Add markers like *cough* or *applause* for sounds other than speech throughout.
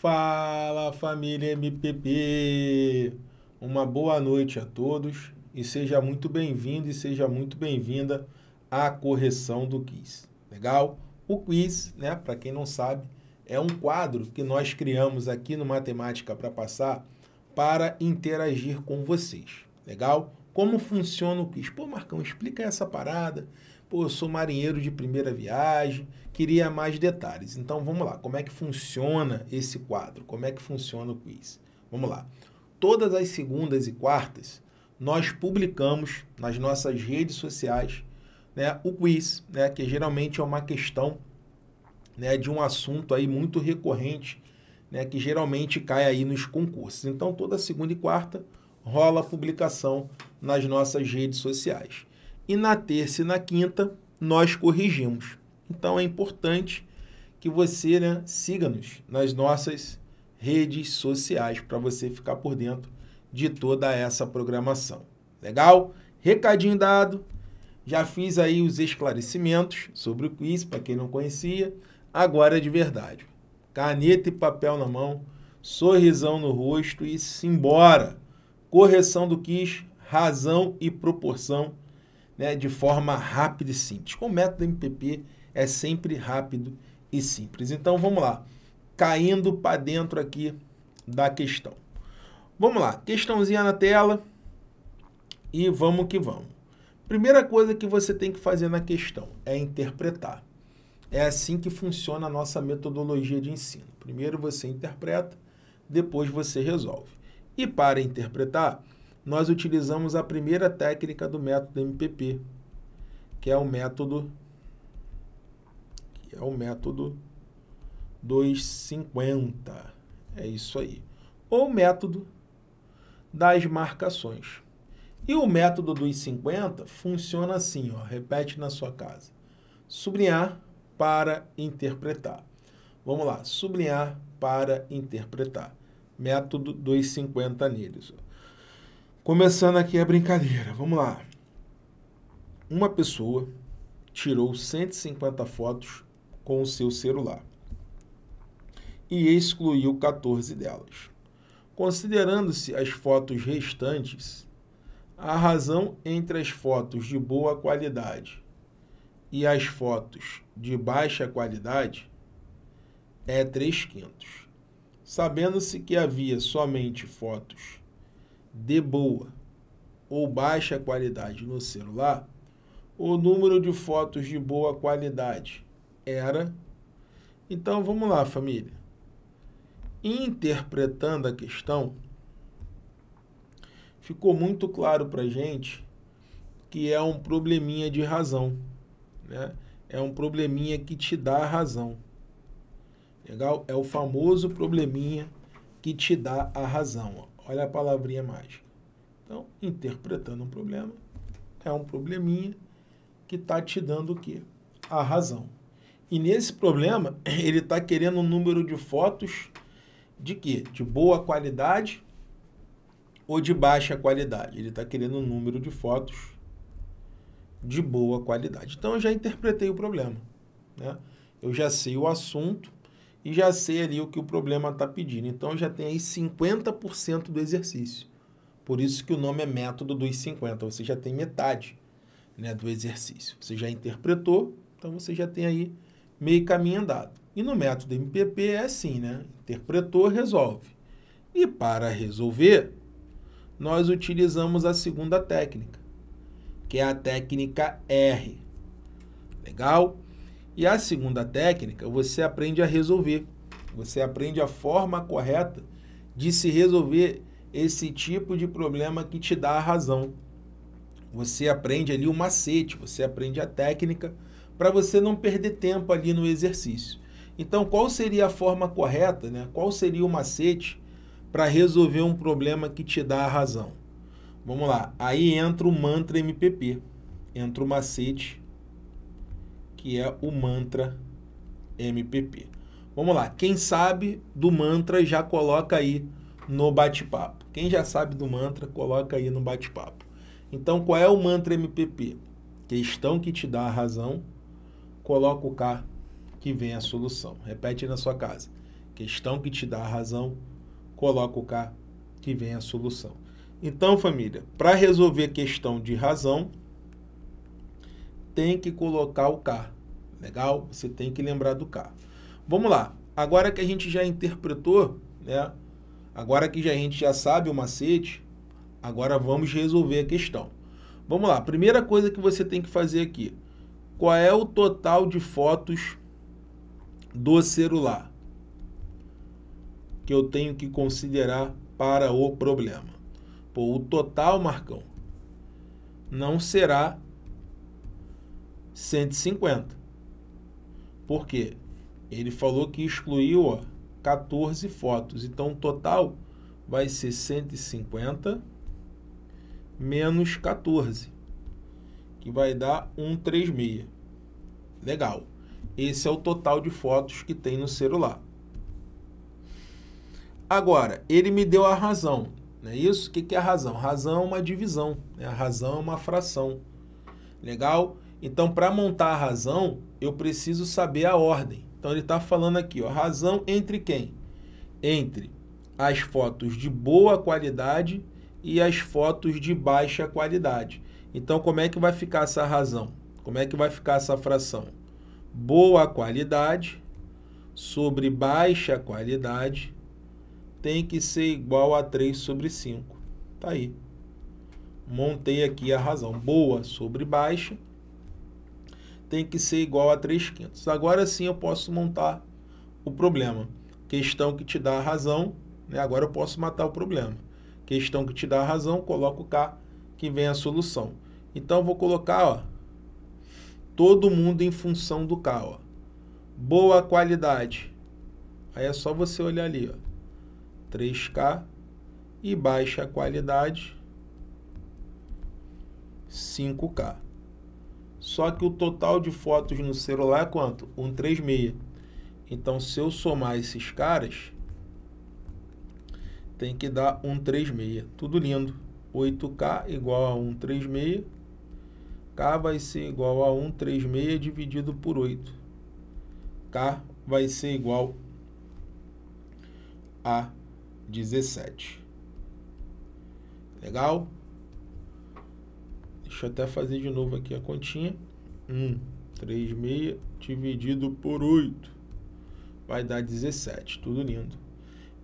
Fala família MPP! Uma boa noite a todos e seja muito bem-vindo e seja muito bem-vinda à correção do quiz. Legal? O quiz, né, para quem não sabe, é um quadro que nós criamos aqui no Matemática para Passar para interagir com vocês. Legal? Como funciona o quiz? Pô, Marcão, explica essa parada pô, sou marinheiro de primeira viagem, queria mais detalhes. Então vamos lá, como é que funciona esse quadro? Como é que funciona o quiz? Vamos lá. Todas as segundas e quartas nós publicamos nas nossas redes sociais né, o quiz, né, que geralmente é uma questão né, de um assunto aí muito recorrente, né, que geralmente cai aí nos concursos. Então toda segunda e quarta rola a publicação nas nossas redes sociais e na terça e na quinta nós corrigimos. Então é importante que você né, siga-nos nas nossas redes sociais para você ficar por dentro de toda essa programação. Legal? Recadinho dado. Já fiz aí os esclarecimentos sobre o quiz para quem não conhecia. Agora é de verdade. Caneta e papel na mão, sorrisão no rosto e simbora. Correção do quiz, razão e proporção né, de forma rápida e simples. Com o método MPP é sempre rápido e simples. Então vamos lá, caindo para dentro aqui da questão. Vamos lá, questãozinha na tela e vamos que vamos. Primeira coisa que você tem que fazer na questão é interpretar. É assim que funciona a nossa metodologia de ensino. Primeiro você interpreta, depois você resolve. E para interpretar, nós utilizamos a primeira técnica do método MPP, que é o método que é o método 250. É isso aí. Ou método das marcações. E o método dos 50 funciona assim, ó, repete na sua casa. Sublinhar para interpretar. Vamos lá, sublinhar para interpretar. Método 250 neles. Ó. Começando aqui a brincadeira, vamos lá. Uma pessoa tirou 150 fotos com o seu celular e excluiu 14 delas. Considerando-se as fotos restantes, a razão entre as fotos de boa qualidade e as fotos de baixa qualidade é 3 quintos. Sabendo-se que havia somente fotos de boa ou baixa qualidade no celular, o número de fotos de boa qualidade era. Então vamos lá, família. Interpretando a questão, ficou muito claro para gente que é um probleminha de razão, né? É um probleminha que te dá a razão. Legal? É o famoso probleminha que te dá a razão. Ó. Olha a palavrinha mágica. Então, interpretando um problema, é um probleminha que está te dando o quê? A razão. E nesse problema, *laughs* ele está querendo um número de fotos de quê? De boa qualidade ou de baixa qualidade. Ele está querendo um número de fotos de boa qualidade. Então, eu já interpretei o problema. Né? Eu já sei o assunto e já sei ali o que o problema está pedindo. Então já tem aí 50% do exercício. Por isso que o nome é método dos 50. Você já tem metade né, do exercício. Você já interpretou, então você já tem aí meio caminho andado. E no método MPP é assim, né? Interpretou, resolve. E para resolver, nós utilizamos a segunda técnica, que é a técnica R. Legal? E a segunda técnica, você aprende a resolver. Você aprende a forma correta de se resolver esse tipo de problema que te dá a razão. Você aprende ali o macete, você aprende a técnica para você não perder tempo ali no exercício. Então, qual seria a forma correta, né? Qual seria o macete para resolver um problema que te dá a razão? Vamos lá. Aí entra o mantra MPP, entra o macete que é o mantra MPP. Vamos lá, quem sabe do mantra já coloca aí no bate-papo. Quem já sabe do mantra, coloca aí no bate-papo. Então, qual é o mantra MPP? Questão que te dá a razão, coloca o K que vem a solução. Repete na sua casa. Questão que te dá a razão, coloca o K que vem a solução. Então, família, para resolver questão de razão, tem que colocar o K. Legal? Você tem que lembrar do K. Vamos lá. Agora que a gente já interpretou, né? Agora que já, a gente já sabe o macete, agora vamos resolver a questão. Vamos lá. Primeira coisa que você tem que fazer aqui. Qual é o total de fotos do celular que eu tenho que considerar para o problema? Pô, o total, Marcão, não será 150. Por quê? Ele falou que excluiu ó, 14 fotos. Então, o total vai ser 150 menos 14, que vai dar 136. Legal. Esse é o total de fotos que tem no celular. Agora, ele me deu a razão. Não é isso? O que é a razão? Razão é uma divisão. Né? A razão é uma fração. Legal? Então, para montar a razão, eu preciso saber a ordem. Então, ele está falando aqui, ó, razão entre quem? Entre as fotos de boa qualidade e as fotos de baixa qualidade. Então, como é que vai ficar essa razão? Como é que vai ficar essa fração? Boa qualidade sobre baixa qualidade tem que ser igual a 3 sobre 5. Tá aí. Montei aqui a razão boa sobre baixa tem que ser igual a 3 quintos. Agora sim eu posso montar o problema. Questão que te dá a razão, né? agora eu posso matar o problema. Questão que te dá a razão, coloco K, que vem a solução. Então, vou colocar ó, todo mundo em função do K. Ó. Boa qualidade. Aí é só você olhar ali. Ó. 3K e baixa qualidade 5K. Só que o total de fotos no celular é quanto? 136. Então, se eu somar esses caras, tem que dar 136. Tudo lindo. 8K igual a 136. K vai ser igual a 136 dividido por 8. K vai ser igual a 17. Legal? Deixa eu até fazer de novo aqui a continha. 1, 3, 6, dividido por 8. Vai dar 17, tudo lindo.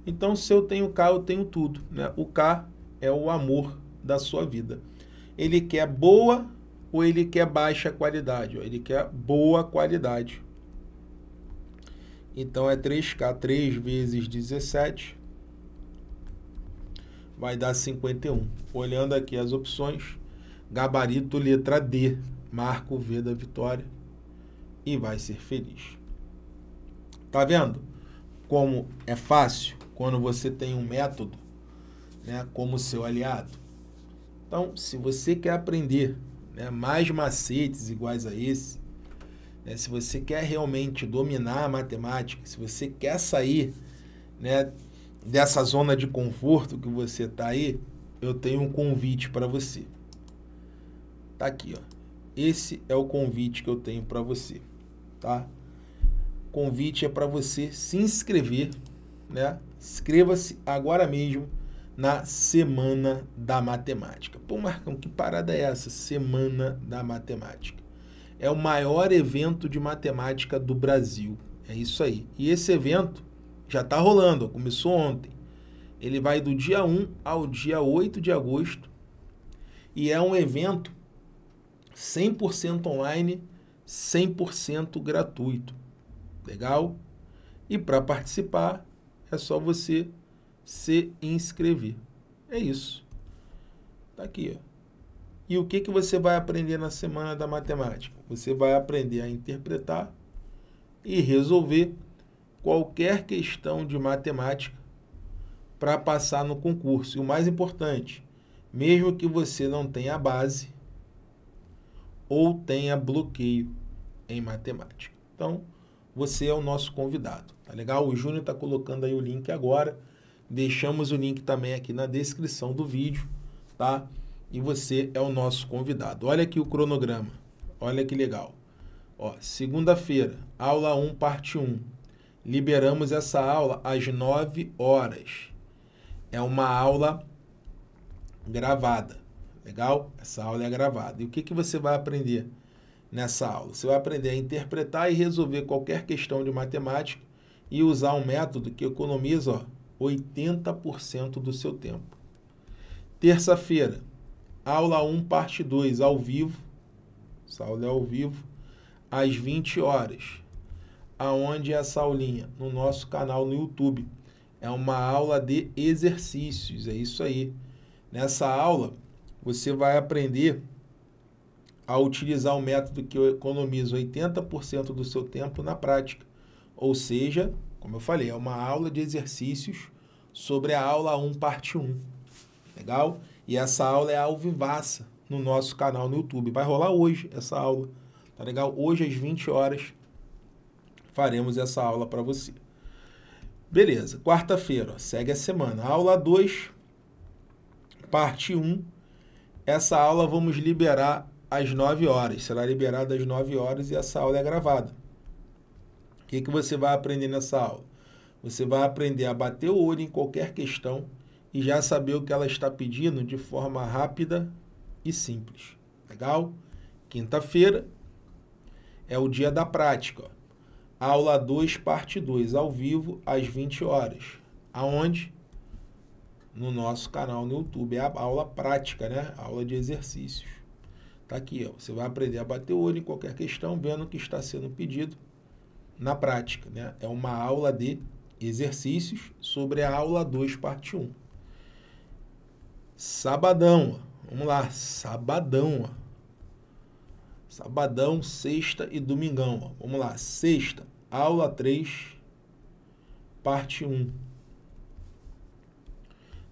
Então, se eu tenho K, eu tenho tudo. Né? O K é o amor da sua vida. Ele quer boa ou ele quer baixa qualidade? Ele quer boa qualidade. Então, é 3K, 3 vezes 17, vai dar 51. Olhando aqui as opções, Gabarito letra D. Marca o V da vitória e vai ser feliz. Tá vendo como é fácil quando você tem um método, né, como seu aliado? Então, se você quer aprender, né, mais macetes iguais a esse, né, se você quer realmente dominar a matemática, se você quer sair, né, dessa zona de conforto que você está aí, eu tenho um convite para você. Tá aqui, ó. Esse é o convite que eu tenho para você, tá? O convite é para você se inscrever, né? Inscreva-se agora mesmo na Semana da Matemática. Pô, Marcão, que parada é essa? Semana da Matemática. É o maior evento de matemática do Brasil. É isso aí. E esse evento já tá rolando, ó, começou ontem. Ele vai do dia 1 ao dia 8 de agosto e é um evento 100% online, 100% gratuito. Legal? E para participar é só você se inscrever. É isso. Tá aqui, ó. E o que, que você vai aprender na semana da matemática? Você vai aprender a interpretar e resolver qualquer questão de matemática para passar no concurso. E o mais importante, mesmo que você não tenha a base, ou tenha bloqueio em matemática. Então, você é o nosso convidado, tá legal? O Júnior está colocando aí o link agora. Deixamos o link também aqui na descrição do vídeo, tá? E você é o nosso convidado. Olha aqui o cronograma. Olha que legal. Ó, segunda-feira, aula 1, parte 1. Liberamos essa aula às 9 horas. É uma aula gravada. Legal? Essa aula é gravada. E o que, que você vai aprender nessa aula? Você vai aprender a interpretar e resolver qualquer questão de matemática e usar um método que economiza ó, 80% do seu tempo. Terça-feira, aula 1, parte 2, ao vivo. Essa aula é ao vivo, às 20 horas. Aonde é essa aulinha? No nosso canal no YouTube. É uma aula de exercícios, é isso aí. Nessa aula, você vai aprender a utilizar o um método que eu economizo 80% do seu tempo na prática. Ou seja, como eu falei, é uma aula de exercícios sobre a aula 1, parte 1. Legal? E essa aula é ao vivaça no nosso canal no YouTube. Vai rolar hoje essa aula. Tá legal? Hoje às 20 horas faremos essa aula para você. Beleza, quarta-feira, segue a semana. Aula 2, parte 1 essa aula vamos liberar às 9 horas. Será liberada às 9 horas e essa aula é gravada. O que, que você vai aprender nessa aula? Você vai aprender a bater o olho em qualquer questão e já saber o que ela está pedindo de forma rápida e simples. Legal? Quinta-feira é o dia da prática. Aula 2, parte 2, ao vivo, às 20 horas. Aonde? no nosso canal no YouTube. É a aula prática, né? A aula de exercícios. Tá aqui, ó. Você vai aprender a bater o olho em qualquer questão, vendo o que está sendo pedido na prática, né? É uma aula de exercícios sobre a aula 2, parte 1. Um. Sabadão, vamos lá, sabadão, ó. Sabadão, sexta e domingão, Vamos lá, sexta, aula 3, parte 1. Um.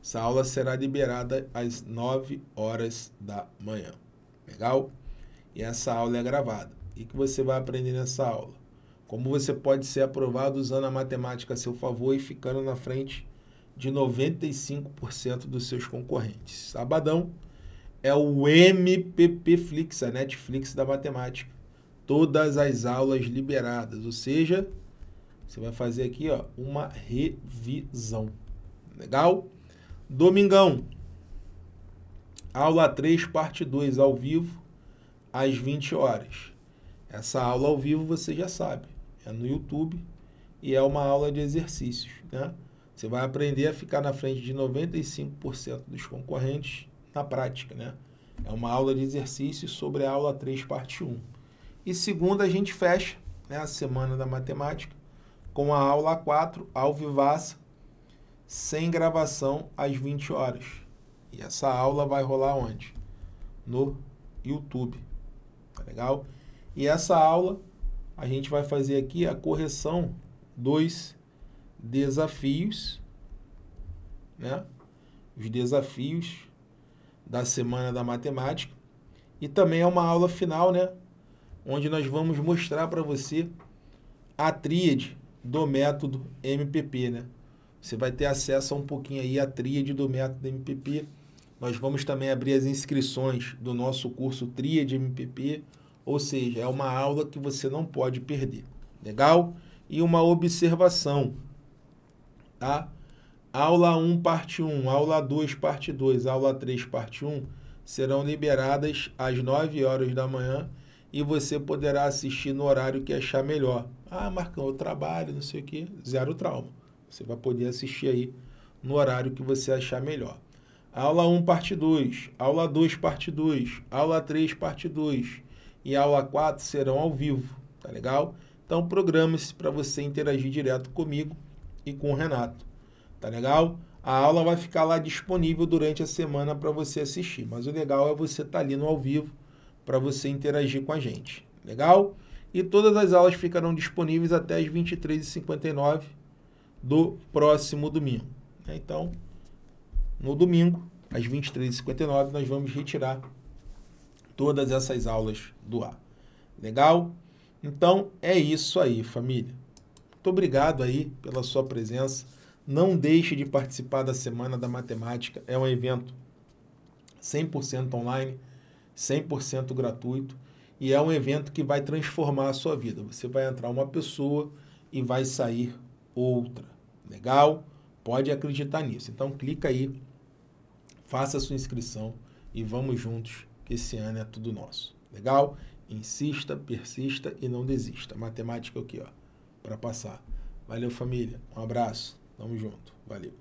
Essa aula será liberada às 9 horas da manhã. Legal? E essa aula é gravada. E que você vai aprender nessa aula? Como você pode ser aprovado usando a matemática a seu favor e ficando na frente de 95% dos seus concorrentes. Sabadão é o MPP Flix, a Netflix da matemática. Todas as aulas liberadas, ou seja, você vai fazer aqui ó, uma revisão. Legal? Domingão, aula 3, parte 2, ao vivo, às 20 horas. Essa aula ao vivo você já sabe, é no YouTube e é uma aula de exercícios. Né? Você vai aprender a ficar na frente de 95% dos concorrentes na prática. Né? É uma aula de exercícios sobre a aula 3, parte 1. E segunda, a gente fecha né, a semana da matemática com a aula 4, ao vivaça, sem gravação às 20 horas. E essa aula vai rolar onde? No YouTube. Tá legal? E essa aula a gente vai fazer aqui a correção dos desafios, né? Os desafios da semana da matemática. E também é uma aula final, né? Onde nós vamos mostrar para você a tríade do método MPP, né? Você vai ter acesso a um pouquinho aí a tríade do método MPP. Nós vamos também abrir as inscrições do nosso curso Tríade MPP, ou seja, é uma aula que você não pode perder. Legal? E uma observação, tá? Aula 1, parte 1, aula 2, parte 2, aula 3, parte 1 serão liberadas às 9 horas da manhã e você poderá assistir no horário que achar melhor. Ah, Marcão, eu trabalho, não sei o quê. Zero trauma. Você vai poder assistir aí no horário que você achar melhor. Aula 1, parte 2, aula 2, parte 2, aula 3, parte 2 e aula 4 serão ao vivo, tá legal? Então programe-se para você interagir direto comigo e com o Renato, tá legal? A aula vai ficar lá disponível durante a semana para você assistir, mas o legal é você estar tá ali no ao vivo para você interagir com a gente, legal? E todas as aulas ficarão disponíveis até as 23h59 do próximo domingo. Né, então, no domingo, às 23h59, nós vamos retirar todas essas aulas do ar. Legal? Então, é isso aí, família. Muito obrigado aí pela sua presença. Não deixe de participar da Semana da Matemática. É um evento 100% online, 100% gratuito e é um evento que vai transformar a sua vida. Você vai entrar uma pessoa e vai sair outra. Legal? Pode acreditar nisso. Então clica aí, faça a sua inscrição e vamos juntos, que esse ano é tudo nosso. Legal? Insista, persista e não desista. Matemática aqui, é ó, para passar. Valeu, família. Um abraço. Tamo junto. Valeu.